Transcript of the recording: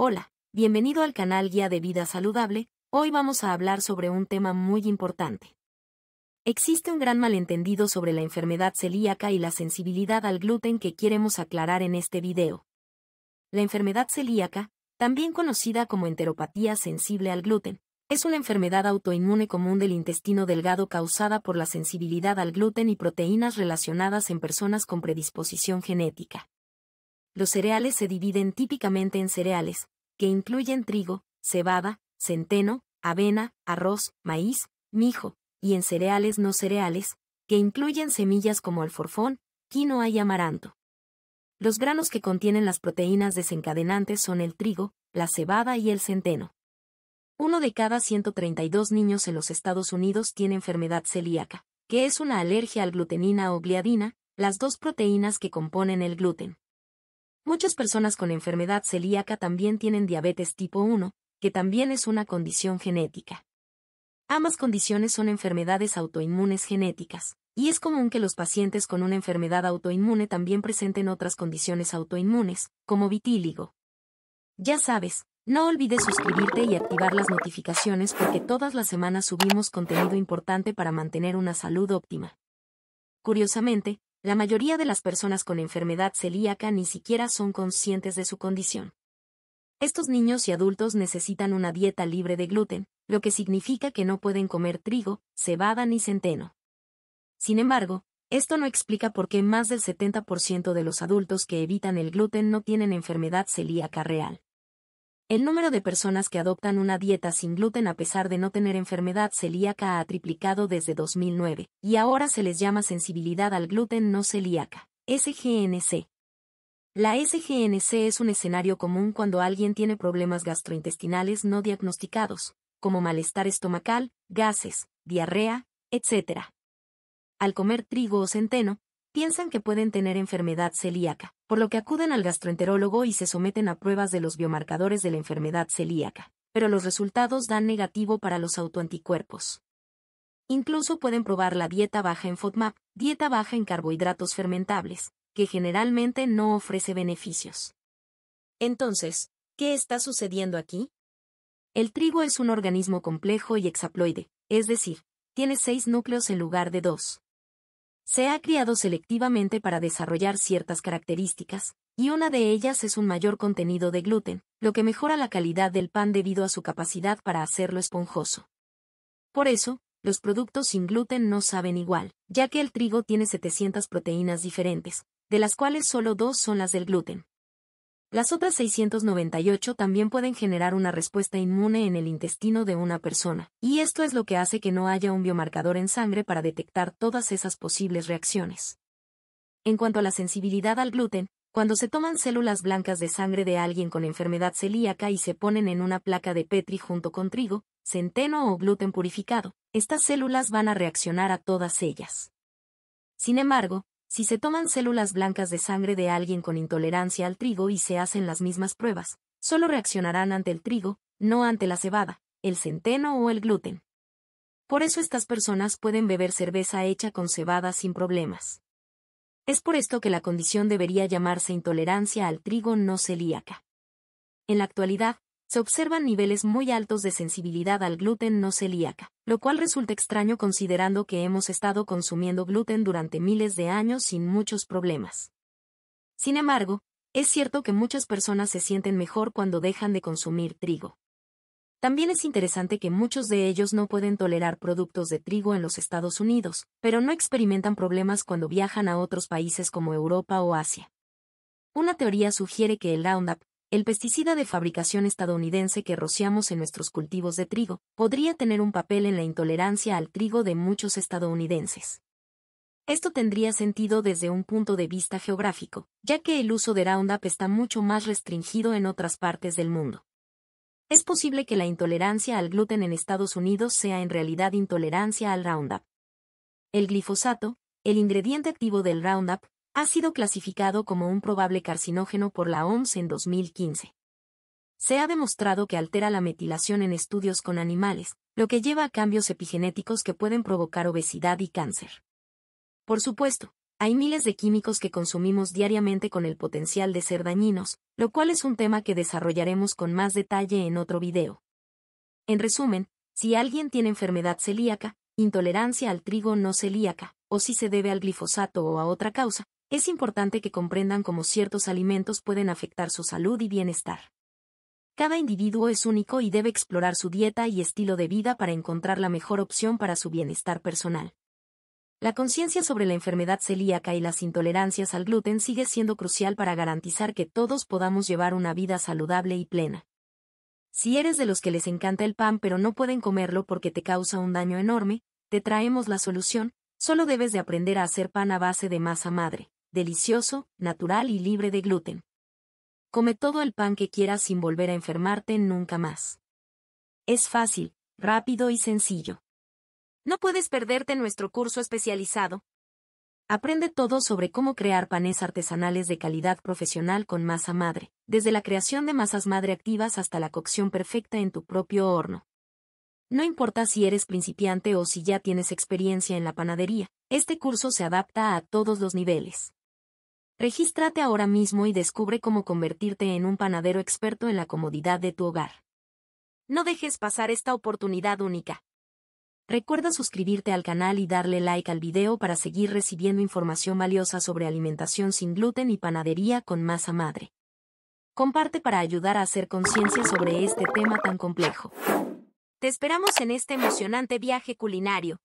Hola, bienvenido al canal Guía de Vida Saludable, hoy vamos a hablar sobre un tema muy importante. Existe un gran malentendido sobre la enfermedad celíaca y la sensibilidad al gluten que queremos aclarar en este video. La enfermedad celíaca, también conocida como enteropatía sensible al gluten, es una enfermedad autoinmune común del intestino delgado causada por la sensibilidad al gluten y proteínas relacionadas en personas con predisposición genética. Los cereales se dividen típicamente en cereales, que incluyen trigo, cebada, centeno, avena, arroz, maíz, mijo, y en cereales no cereales, que incluyen semillas como alforfón, quinoa y amaranto. Los granos que contienen las proteínas desencadenantes son el trigo, la cebada y el centeno. Uno de cada 132 niños en los Estados Unidos tiene enfermedad celíaca, que es una alergia al glutenina o gliadina, las dos proteínas que componen el gluten. Muchas personas con enfermedad celíaca también tienen diabetes tipo 1, que también es una condición genética. Ambas condiciones son enfermedades autoinmunes genéticas, y es común que los pacientes con una enfermedad autoinmune también presenten otras condiciones autoinmunes, como vitíligo. Ya sabes, no olvides suscribirte y activar las notificaciones porque todas las semanas subimos contenido importante para mantener una salud óptima. Curiosamente, la mayoría de las personas con enfermedad celíaca ni siquiera son conscientes de su condición. Estos niños y adultos necesitan una dieta libre de gluten, lo que significa que no pueden comer trigo, cebada ni centeno. Sin embargo, esto no explica por qué más del 70% de los adultos que evitan el gluten no tienen enfermedad celíaca real. El número de personas que adoptan una dieta sin gluten a pesar de no tener enfermedad celíaca ha triplicado desde 2009, y ahora se les llama sensibilidad al gluten no celíaca, SGNC. La SGNC es un escenario común cuando alguien tiene problemas gastrointestinales no diagnosticados, como malestar estomacal, gases, diarrea, etc. Al comer trigo o centeno, piensan que pueden tener enfermedad celíaca, por lo que acuden al gastroenterólogo y se someten a pruebas de los biomarcadores de la enfermedad celíaca, pero los resultados dan negativo para los autoanticuerpos. Incluso pueden probar la dieta baja en FODMAP, dieta baja en carbohidratos fermentables, que generalmente no ofrece beneficios. Entonces, ¿qué está sucediendo aquí? El trigo es un organismo complejo y hexaploide, es decir, tiene seis núcleos en lugar de dos se ha criado selectivamente para desarrollar ciertas características, y una de ellas es un mayor contenido de gluten, lo que mejora la calidad del pan debido a su capacidad para hacerlo esponjoso. Por eso, los productos sin gluten no saben igual, ya que el trigo tiene 700 proteínas diferentes, de las cuales solo dos son las del gluten, las otras 698 también pueden generar una respuesta inmune en el intestino de una persona, y esto es lo que hace que no haya un biomarcador en sangre para detectar todas esas posibles reacciones. En cuanto a la sensibilidad al gluten, cuando se toman células blancas de sangre de alguien con enfermedad celíaca y se ponen en una placa de Petri junto con trigo, centeno o gluten purificado, estas células van a reaccionar a todas ellas. Sin embargo, si se toman células blancas de sangre de alguien con intolerancia al trigo y se hacen las mismas pruebas, solo reaccionarán ante el trigo, no ante la cebada, el centeno o el gluten. Por eso estas personas pueden beber cerveza hecha con cebada sin problemas. Es por esto que la condición debería llamarse intolerancia al trigo no celíaca. En la actualidad, se observan niveles muy altos de sensibilidad al gluten no celíaca, lo cual resulta extraño considerando que hemos estado consumiendo gluten durante miles de años sin muchos problemas. Sin embargo, es cierto que muchas personas se sienten mejor cuando dejan de consumir trigo. También es interesante que muchos de ellos no pueden tolerar productos de trigo en los Estados Unidos, pero no experimentan problemas cuando viajan a otros países como Europa o Asia. Una teoría sugiere que el Roundup, el pesticida de fabricación estadounidense que rociamos en nuestros cultivos de trigo podría tener un papel en la intolerancia al trigo de muchos estadounidenses. Esto tendría sentido desde un punto de vista geográfico, ya que el uso de Roundup está mucho más restringido en otras partes del mundo. Es posible que la intolerancia al gluten en Estados Unidos sea en realidad intolerancia al Roundup. El glifosato, el ingrediente activo del Roundup, ha sido clasificado como un probable carcinógeno por la OMS en 2015. Se ha demostrado que altera la metilación en estudios con animales, lo que lleva a cambios epigenéticos que pueden provocar obesidad y cáncer. Por supuesto, hay miles de químicos que consumimos diariamente con el potencial de ser dañinos, lo cual es un tema que desarrollaremos con más detalle en otro video. En resumen, si alguien tiene enfermedad celíaca, intolerancia al trigo no celíaca, o si se debe al glifosato o a otra causa, es importante que comprendan cómo ciertos alimentos pueden afectar su salud y bienestar. Cada individuo es único y debe explorar su dieta y estilo de vida para encontrar la mejor opción para su bienestar personal. La conciencia sobre la enfermedad celíaca y las intolerancias al gluten sigue siendo crucial para garantizar que todos podamos llevar una vida saludable y plena. Si eres de los que les encanta el pan pero no pueden comerlo porque te causa un daño enorme, te traemos la solución, solo debes de aprender a hacer pan a base de masa madre delicioso, natural y libre de gluten. Come todo el pan que quieras sin volver a enfermarte nunca más. Es fácil, rápido y sencillo. No puedes perderte nuestro curso especializado. Aprende todo sobre cómo crear panes artesanales de calidad profesional con masa madre, desde la creación de masas madre activas hasta la cocción perfecta en tu propio horno. No importa si eres principiante o si ya tienes experiencia en la panadería, este curso se adapta a todos los niveles. Regístrate ahora mismo y descubre cómo convertirte en un panadero experto en la comodidad de tu hogar. No dejes pasar esta oportunidad única. Recuerda suscribirte al canal y darle like al video para seguir recibiendo información valiosa sobre alimentación sin gluten y panadería con masa madre. Comparte para ayudar a hacer conciencia sobre este tema tan complejo. Te esperamos en este emocionante viaje culinario.